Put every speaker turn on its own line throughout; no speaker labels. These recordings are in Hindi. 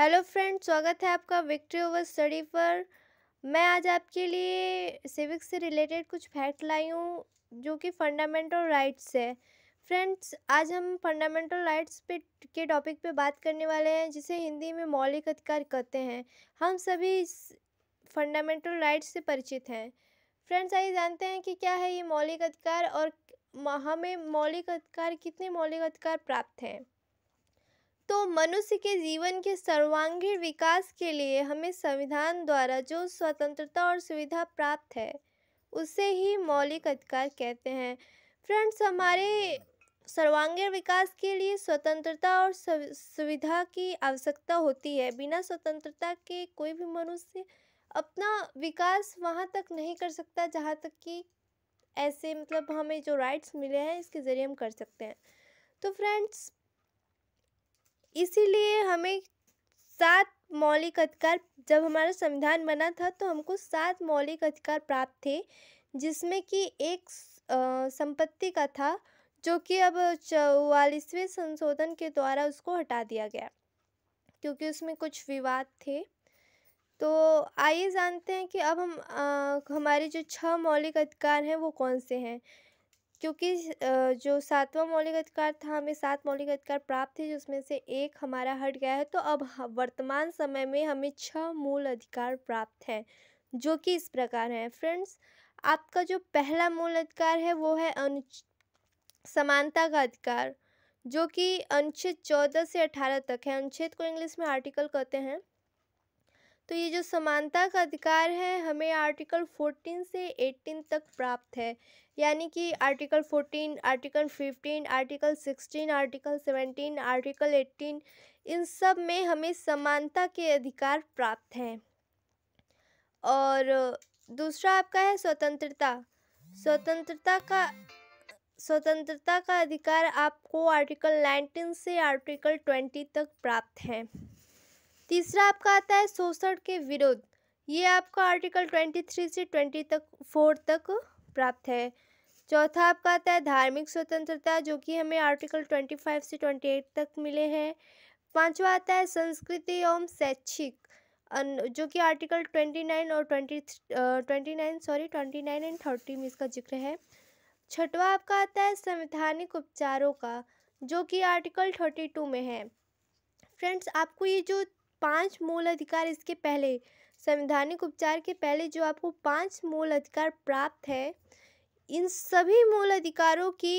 हेलो फ्रेंड्स स्वागत है आपका विक्ट्री ओवर स्टडी पर मैं आज आपके लिए सिविक्स से रिलेटेड कुछ फैक्ट लाई हूँ जो कि फंडामेंटल राइट्स है फ्रेंड्स आज हम फंडामेंटल राइट्स पे के टॉपिक पे बात करने वाले हैं जिसे हिंदी में मौलिक अधिकार कहते हैं हम सभी इस फंडामेंटल राइट्स से परिचित हैं फ्रेंड्स आइए जानते हैं कि क्या है ये मौलिक अधिकार और हमें मौलिक अधिकार कितने मौलिक अधिकार प्राप्त हैं तो मनुष्य के जीवन के सर्वांगीण विकास के लिए हमें संविधान द्वारा जो स्वतंत्रता और सुविधा प्राप्त है उसे ही मौलिक अधिकार कहते हैं फ्रेंड्स हमारे सर्वांगीण विकास के लिए स्वतंत्रता और सुविधा की आवश्यकता होती है बिना स्वतंत्रता के कोई भी मनुष्य अपना विकास वहाँ तक नहीं कर सकता जहाँ तक कि ऐसे मतलब हमें जो राइट्स मिले हैं इसके ज़रिए हम कर सकते हैं तो फ्रेंड्स इसीलिए हमें सात मौलिक अधिकार जब हमारा संविधान बना था तो हमको सात मौलिक अधिकार प्राप्त थे जिसमें कि एक संपत्ति का था जो कि अब चौवालीसवें संशोधन के द्वारा उसको हटा दिया गया क्योंकि उसमें कुछ विवाद थे तो आइए जानते हैं कि अब हम आ, हमारे जो छह मौलिक अधिकार हैं वो कौन से हैं क्योंकि जो सातवां मौलिक अधिकार था हमें सात मौलिक अधिकार प्राप्त थे जिसमें से एक हमारा हट गया है तो अब वर्तमान समय में हमें छह मूल अधिकार प्राप्त हैं जो कि इस प्रकार हैं फ्रेंड्स आपका जो पहला मूल अधिकार है वो है अनु समानता का अधिकार जो कि अनुच्छेद चौदह से अठारह तक है अनुच्छेद को इंग्लिश में आर्टिकल कहते हैं तो ये जो समानता का अधिकार है हमें आर्टिकल 14 से 18 तक प्राप्त है यानी कि article 14, article 15, article 16, article 17, article 18 इन सब में हमें समानता के अधिकार प्राप्त हैं और दूसरा आपका है स्वतंत्रता स्वतंत्रता का स्वतंत्रता का अधिकार आपको आर्टिकल 19 से आर्टिकल 20 तक प्राप्त है तीसरा आपका आता है शोषण के विरोध ये आपका आर्टिकल ट्वेंटी थ्री से ट्वेंटी तक फोर तक प्राप्त है चौथा आपका आता है धार्मिक स्वतंत्रता जो कि हमें आर्टिकल ट्वेंटी फाइव से ट्वेंटी एट तक मिले हैं पांचवा आता है संस्कृति एवं शैक्षिक जो कि आर्टिकल ट्वेंटी नाइन और twenty twenty nine sorry twenty nine and thirty में इसका जिक्र है छठवा आपका आता है संवैधानिक उपचारों का जो कि आर्टिकल थर्टी टू में है फ्रेंड्स आपको ये जो पांच मूल अधिकार इसके पहले संवैधानिक उपचार के पहले जो आपको पांच मूल अधिकार प्राप्त है इन सभी मूल अधिकारों की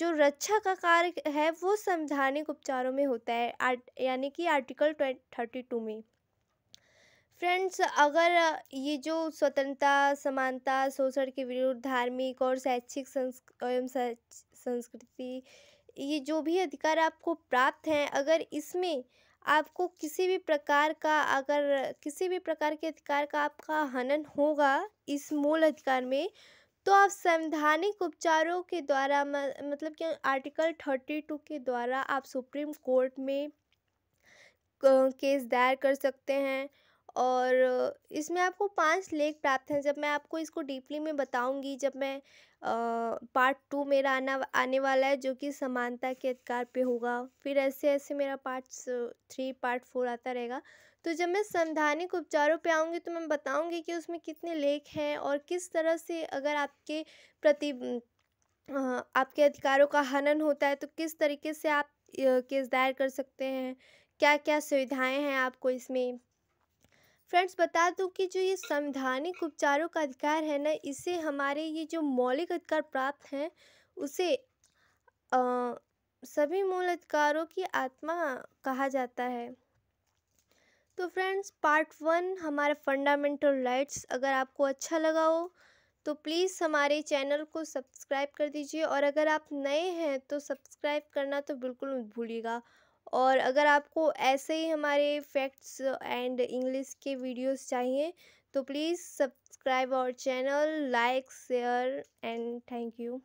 जो रक्षा का कार्य है वो संवैधानिक उपचारों में होता है आर्ट यानी कि आर्टिकल थर्टी टू में फ्रेंड्स अगर ये जो स्वतंत्रता समानता शोषण के विरुद्ध धार्मिक और शैक्षिक एवं संस्कृति ये जो भी अधिकार आपको प्राप्त हैं अगर इसमें आपको किसी भी प्रकार का अगर किसी भी प्रकार के अधिकार का आपका हनन होगा इस मूल अधिकार में तो आप संवैधानिक उपचारों के द्वारा मतलब कि आर्टिकल थर्टी टू के द्वारा आप सुप्रीम कोर्ट में केस दायर कर सकते हैं और इसमें आपको पांच लेख प्राप्त हैं जब मैं आपको इसको डीपली में बताऊंगी जब मैं पार्ट टू मेरा आना आने वाला है जो कि समानता के अधिकार पे होगा फिर ऐसे ऐसे मेरा पार्ट थ्री पार्ट फोर आता रहेगा तो जब मैं संवैधानिक उपचारों पे आऊँगी तो मैं बताऊँगी कि उसमें कितने लेख हैं और किस तरह से अगर आपके प्रति आपके अधिकारों का हनन होता है तो किस तरीके से आप केस दायर कर सकते हैं क्या क्या सुविधाएं हैं आपको इसमें फ्रेंड्स बता दूं कि जो ये संवैधानिक उपचारों का अधिकार है ना इसे हमारे ये जो मौलिक अधिकार प्राप्त हैं उसे आ, सभी मूल अधिकारों की आत्मा कहा जाता है तो फ्रेंड्स पार्ट वन हमारे फंडामेंटल राइट्स अगर आपको अच्छा लगा हो तो प्लीज़ हमारे चैनल को सब्सक्राइब कर दीजिए और अगर आप नए हैं तो सब्सक्राइब करना तो बिल्कुल मत भूलिएगा और अगर आपको ऐसे ही हमारे फैक्ट्स एंड इंग्लिश के वीडियोस चाहिए तो please subscribe our channel like share and thank you